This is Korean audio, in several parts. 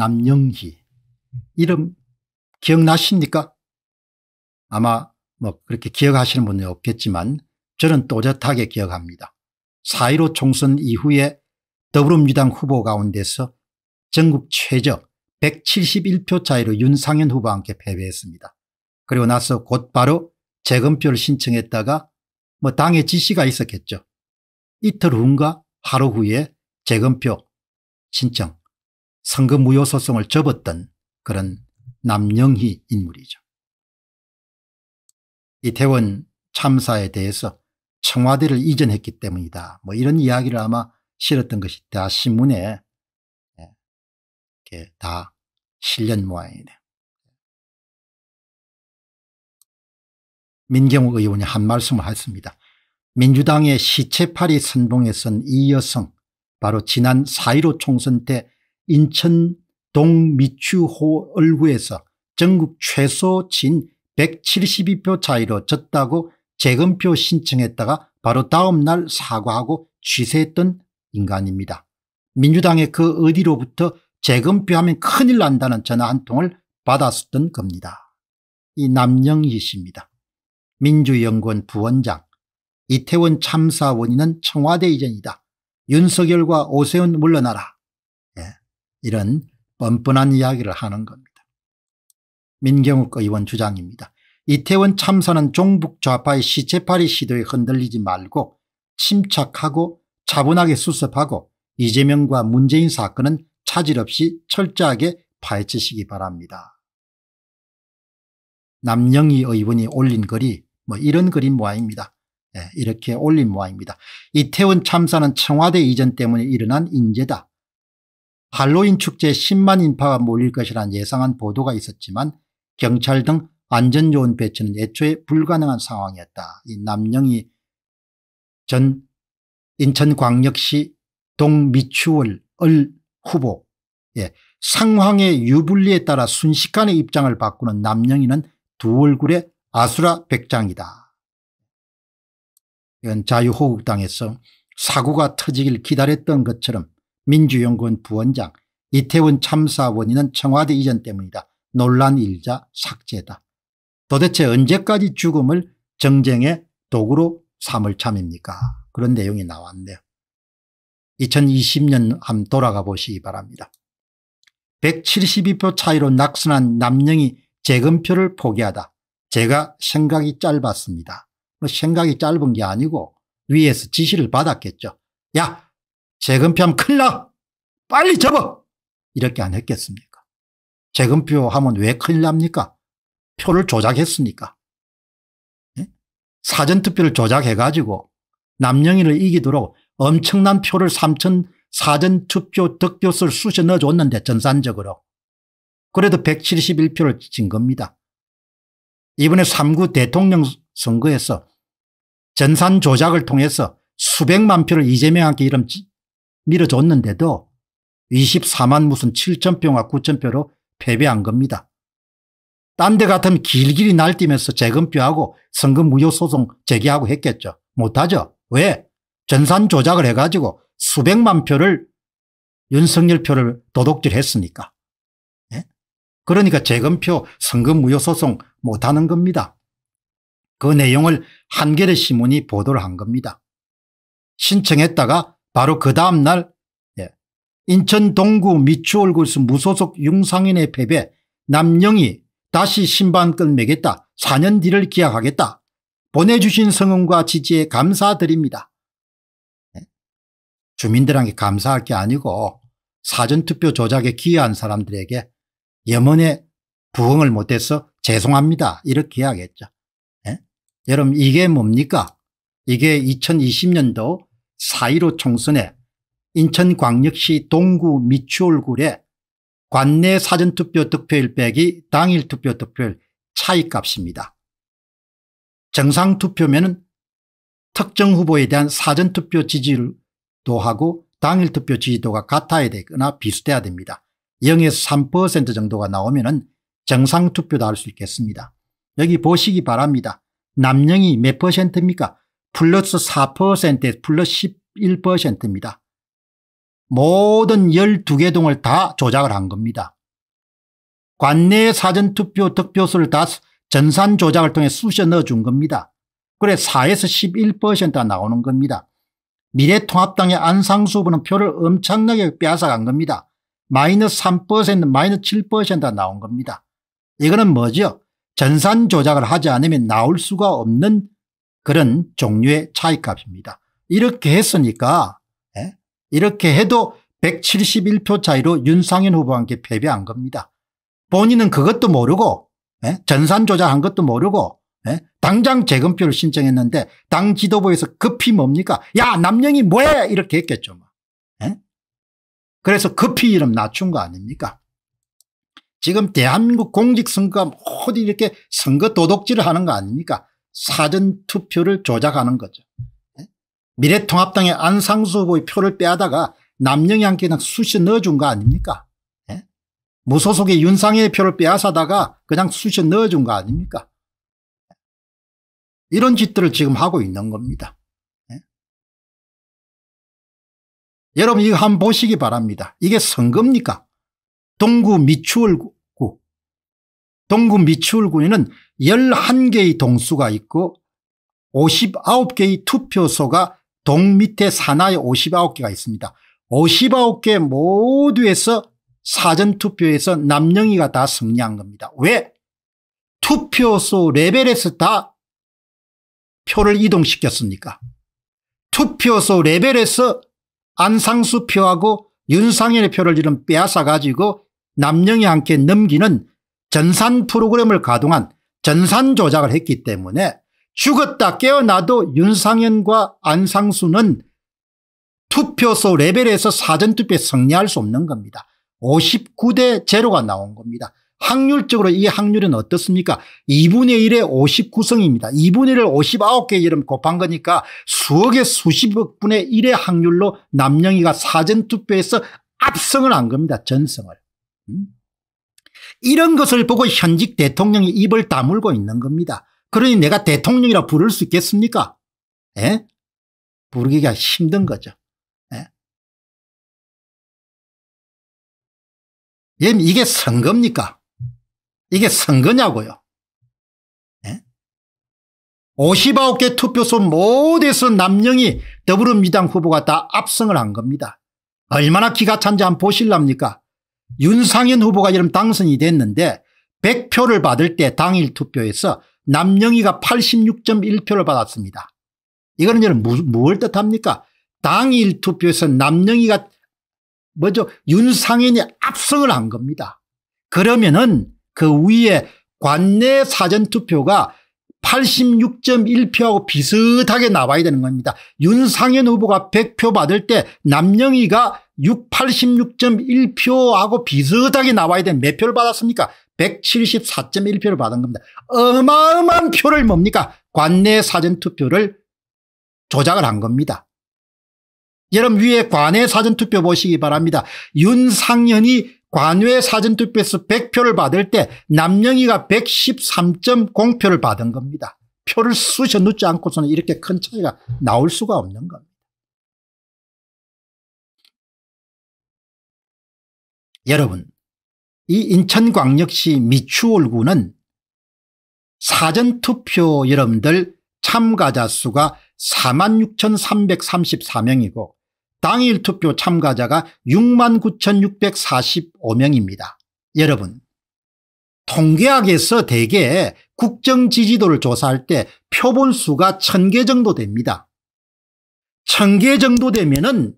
남영희 이름 기억나십니까? 아마 뭐 그렇게 기억하시는 분은 없겠지만 저는 또렷하게 기억합니다. 4.15 총선 이후에 더불어민주당 후보 가운데서 전국 최저 171표 차이로 윤상현 후보와 함께 패배했습니다. 그리고 나서 곧바로 재검표를 신청했다가 뭐 당의 지시가 있었겠죠. 이틀 후인가 하루 후에 재검표 신청 선거 무효소송을 접었던 그런 남영희 인물이죠. 이태원 참사에 대해서 청와대를 이전했기 때문이다. 뭐 이런 이야기를 아마 실었던 것이 다 신문에 예, 이렇게 다 실련 모양이네요. 민경욱 의원이 한 말씀을 했습니다. 민주당의 시체팔이 선봉에 선이 여성 바로 지난 4.15 총선 때 인천 동미추호 얼구에서 전국 최소진 172표 차이로 졌다고 재검표 신청했다가 바로 다음 날 사과하고 취세했던 인간입니다. 민주당의 그 어디로부터 재검표하면 큰일 난다는 전화 한 통을 받았었던 겁니다. 이 남영희 씨입니다. 민주연구원 부원장 이태원 참사 원인은 청와대 이전이다. 윤석열과 오세훈 물러나라. 이런 뻔뻔한 이야기를 하는 겁니다. 민경욱 의원 주장입니다. 이태원 참사는 종북 좌파의 시체파리 시도에 흔들리지 말고 침착하고 차분하게 수습하고 이재명과 문재인 사건은 차질 없이 철저하게 파헤치시기 바랍니다. 남영희 의원이 올린 글이 뭐 이런 글인 모양입니다. 네, 예, 이렇게 올린 모양입니다. 이태원 참사는 청와대 이전 때문에 일어난 인재다. 할로윈 축제에 10만 인파가 몰릴 것이라는 예상한 보도가 있었지만 경찰 등 안전 요원 배치는 애초에 불가능한 상황이었다. 이 남영희 전 인천광역시 동미추월 을 후보 예, 상황의 유불리에 따라 순식간에 입장을 바꾸는 남영희는 두 얼굴의 아수라 백장이다. 이건 자유호국당에서 사고가 터지길 기다렸던 것처럼 민주연구원 부원장 이태원 참사 원인은 청와대 이전 때문이다. 논란 일자 삭제다. 도대체 언제까지 죽음을 정쟁의 도구로 삼을 참입니까 그런 내용이 나왔네요. 2020년 함 돌아가 보시기 바랍니다. 172표 차이로 낙선한 남영이 재검표를 포기하다. 제가 생각이 짧았습니다. 뭐 생각이 짧은 게 아니고 위에서 지시를 받았겠죠. 야 재금표하면 큰일 나. 빨리 접어. 이렇게 안 했겠습니까? 재금표 하면 왜 큰일 납니까? 표를 조작했으니까. 네? 사전투표를 조작해가지고 남영희를 이기도록 엄청난 표를 3천 사전투표 득표수를 쑤셔 넣어줬는데 전산적으로. 그래도 171표를 진 겁니다. 이번에 3구 대통령 선거에서 전산 조작을 통해서 수백만 표를 이재명한테 이름 밀어줬는데도 24만 무슨 7천표와 9천표로 패배한 겁니다. 딴 데 같으면 길길이 날뛰면서 재검표하고 선거 무효 소송 제기하고 했겠죠. 못하죠. 왜? 전산 조작을 해가지고 수백만 표를 윤석열 표를 도둑질했으니까. 예? 그러니까 재검표 선거 무효 소송 못하는 겁니다. 그 내용을 한겨레 신문이 보도를 한 겁니다. 신청했다가 바로 그 다음날 예, 인천 동구 미추홀구수 무소속 융상인의 패배 남영이 다시 신반끈 매겠다 4년 뒤를 기약하겠다 보내주신 성원과 지지에 감사드립니다. 예, 주민들한테 감사할 게 아니고 사전투표 조작에 기여한 사람들에게 염원에 부응을 못해서 죄송합니다 이렇게 해야겠죠. 예? 여러분 이게 뭡니까 이게 2020년도 4.15 총선에 인천광역시 동구 미추홀굴에 관내 사전투표 득표율 빼기 당일 투표 득표율 차이값입니다. 정상투표면은 특정 후보에 대한 사전투표 지지도하고 당일 투표 지지도가 같아야 되거나 비슷해야 됩니다. 0에서 3% 정도가 나오면 은 정상투표도 할 수 있겠습니다. 여기 보시기 바랍니다. 남영이 몇 퍼센트입니까? 플러스 4%에서 플러스 11%입니다. 모든 12개 동을 다 조작을 한 겁니다. 관내 사전투표 득표수를 다 전산 조작을 통해 쑤셔 넣어준 겁니다. 그래 4에서 11%가 나오는 겁니다. 미래통합당의 안상수 후보는 표를 엄청나게 빼앗아간 겁니다. 마이너스 3% 마이너스 7%가 나온 겁니다. 이거는 뭐죠? 전산 조작을 하지 않으면 나올 수가 없는 그런 종류의 차이값입니다. 이렇게 했으니까 예? 이렇게 해도 171표 차이로 윤상현 후보한테 패배한 겁니다. 본인은 그것도 모르고 예? 전산 조작한 것도 모르고 예? 당장 재검표를 신청했는데 당 지도부에서 급히 뭡니까 야 남영이 뭐해 이렇게 했겠죠. 뭐. 예? 그래서 급히 이름 낮춘 거 아닙니까 지금 대한민국 공직선거가 뭐 어디 이렇게 선거 도덕질을 하는 거 아닙니까 사전투표를 조작하는 거죠. 예? 미래통합당의 안상수 후보의 표를 빼앗다가 남영희한테 수시 넣어준 거 아닙니까? 예? 무소속의 윤상의 표를 빼앗아다가 그냥 수시 넣어준 거 아닙니까? 예? 이런 짓들을 지금 하고 있는 겁니다. 여러분 이거 한번 보시기 바랍니다. 이게 선거입니까? 동구 미추홀구 동구 미추홀군에는 11개의 동수가 있고 59개의 투표소가 동 밑에 산하에 59개가 있습니다. 59개 모두에서 사전투표에서 남영희가 다 승리한 겁니다. 왜? 투표소 레벨에서 다 표를 이동시켰습니까? 투표소 레벨에서 안상수 표하고 윤상현의 표를 지금 빼앗아 가지고 남영희한테 넘기는 전산 프로그램을 가동한 전산 조작을 했기 때문에 죽었다 깨어나도 윤상현과 안상수는 투표소 레벨에서 사전투표에 승리할 수 없는 겁니다. 59대 제로가 나온 겁니다. 확률적으로 이 확률은 어떻습니까 2분의 1에 59성입니다. 2분의 1을 59개 이름 곱한 거니까 수억에 수십억 분의 1의 확률로 남영희가 사전투표에서 압승을 한 겁니다. 전승을. 음? 이런 것을 보고 현직 대통령이 입을 다물고 있는 겁니다. 그러니 내가 대통령이라 부를 수 있겠습니까? 에? 부르기가 힘든 거죠. 예? 이게 선거입니까? 이게 선거냐고요. 예? 59개 투표소 모두에서 남영이 더불어민주당 후보가 다 압승을 한 겁니다. 얼마나 기가 찬지 한번 보실랍니까? 윤상현 후보가 이름 당선이 됐는데 100표를 받을 때 당일 투표에서 남영희가 86.1표를 받았습니다. 이거는 여러분 무, 뭘 뜻합니까? 당일 투표에서 남영희가 뭐죠? 윤상현이 압승을 한 겁니다. 그러면은 그 위에 관내 사전투표가 86.1표하고 비슷하게 나와야 되는 겁니다. 윤상현 후보가 100표 받을 때 남영희가 86.1표하고 비슷하게 나와야 되는 몇 표를 받았습니까? 174.1표를 받은 겁니다. 어마어마한 표를 뭡니까? 관내 사전투표를 조작을 한 겁니다. 여러분 위에 관내 사전투표 보시기 바랍니다. 윤상현이 관외 사전투표에서 100표를 받을 때 남영희가 113.0표를 받은 겁니다. 표를 쑤셔 넣지 않고서는 이렇게 큰 차이가 나올 수가 없는 겁니다. 여러분 이 인천광역시 미추홀구는 사전투표 여러분들 참가자 수가 46,334명이고 당일 투표 참가자가 69,645명입니다. 여러분 통계학에서 대개 국정지지도를 조사할 때 표본수가 1000개 정도 됩니다. 1000개 정도 되면 은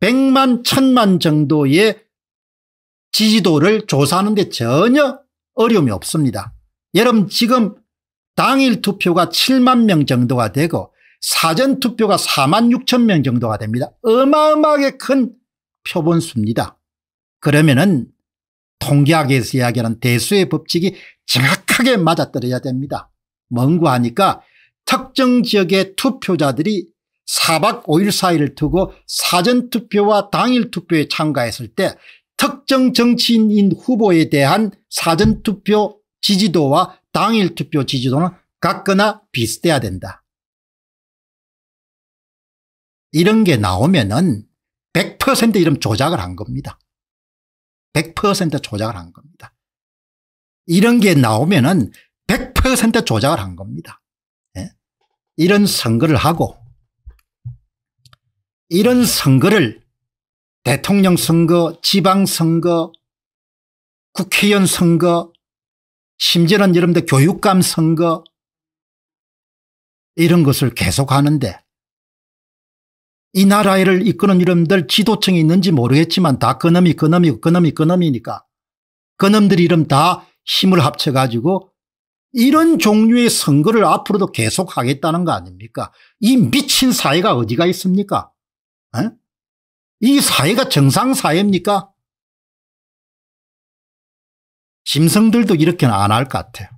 100만 1000만 정도의 지지도를 조사하는 데 전혀 어려움이 없습니다. 여러분 지금 당일 투표가 7만 명 정도가 되고 사전투표가 4만 6천 명 정도가 됩니다. 어마어마하게 큰 표본수입니다. 그러면은 통계학에서 이야기하는 대수의 법칙이 정확하게 맞아떨어야 됩니다. 먼구하니까 특정 지역의 투표자들이 4박 5일 사이를 두고 사전투표와 당일투표에 참가했을 때 특정 정치인인 후보에 대한 사전투표 지지도와 당일투표 지지도는 같거나 비슷해야 된다. 이런 게 나오면은 100% 이름 조작을 한 겁니다. 100% 조작을 한 겁니다. 이런 게 나오면은 100% 조작을 한 겁니다. 예? 이런 선거를 하고 이런 선거를 대통령 선거, 지방 선거, 국회의원 선거, 심지어는 여러분들 교육감 선거 이런 것을 계속 하는데 이 나라를 이끄는 이름들 지도층이 있는지 모르겠지만 다 그놈이 그놈이고 그놈이 그놈이니까 그놈들 이름 다 힘을 합쳐가지고 이런 종류의 선거를 앞으로도 계속 하겠다는 거 아닙니까 이 미친 사회가 어디가 있습니까 에? 이 사회가 정상사회입니까 심성들도 이렇게는 안 할 것 같아요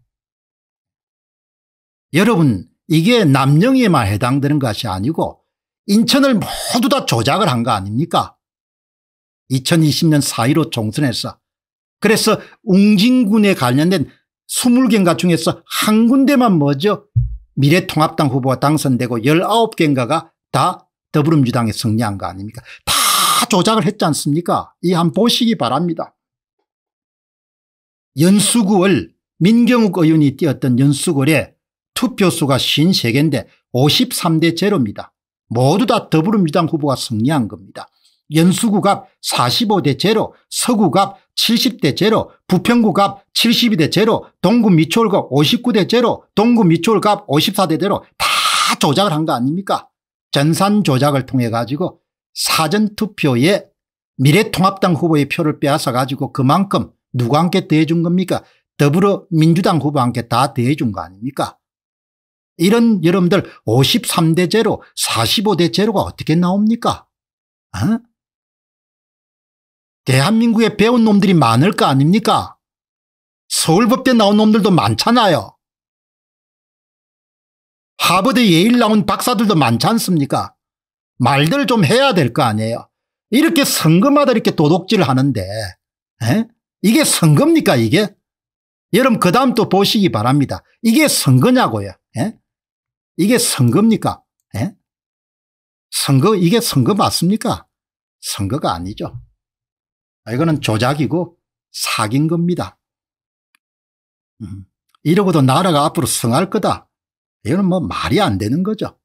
여러분 이게 남영에만 해당되는 것이 아니고 인천을 모두 다 조작을 한 거 아닙니까 2020년 4.15종선에서 그래서 웅진군에 관련된 20개인가 중에서 한 군데만 뭐죠 미래통합당 후보가 당선되고 19개인가가 다 더불어민주당에 승리한 거 아닙니까 다 조작을 했지 않습니까 이 한 보시기 바랍니다 연수구을 민경욱 의원이 뛰었던 연수구에 투표수가 53개인데 53대 제로입니다 모두 다 더불어민주당 후보가 승리한 겁니다. 연수구갑 45대 제로, 서구갑 70대 제로, 부평구갑 72대 제로, 동구미추홀갑 59대 제로, 동구미추홀갑 54대 제로 다 조작을 한 거 아닙니까? 전산 조작을 통해 가지고 사전투표에 미래통합당 후보의 표를 빼앗아 가지고 그만큼 누구한테 대해준 겁니까? 더불어민주당 후보한테 다 대해준 거 아닙니까? 이런 여러분들 53대 제로 45대 제로가 어떻게 나옵니까? 어? 대한민국에 배운 놈들이 많을 거 아닙니까? 서울법대 나온 놈들도 많잖아요. 하버드 예일 나온 박사들도 많지 않습니까? 말들 좀 해야 될 거 아니에요. 이렇게 선거마다 이렇게 도둑질을 하는데 에? 이게 선거입니까 이게? 여러분 그 다음 또 보시기 바랍니다. 이게 선거냐고요. 에? 이게 선거입니까? 예? 선거 이게 선거 맞습니까? 선거가 아니죠. 아, 이거는 조작이고 사기인 겁니다. 음. 이러고도 나라가 앞으로 성할 거다. 이거는 뭐 말이 안 되는 거죠.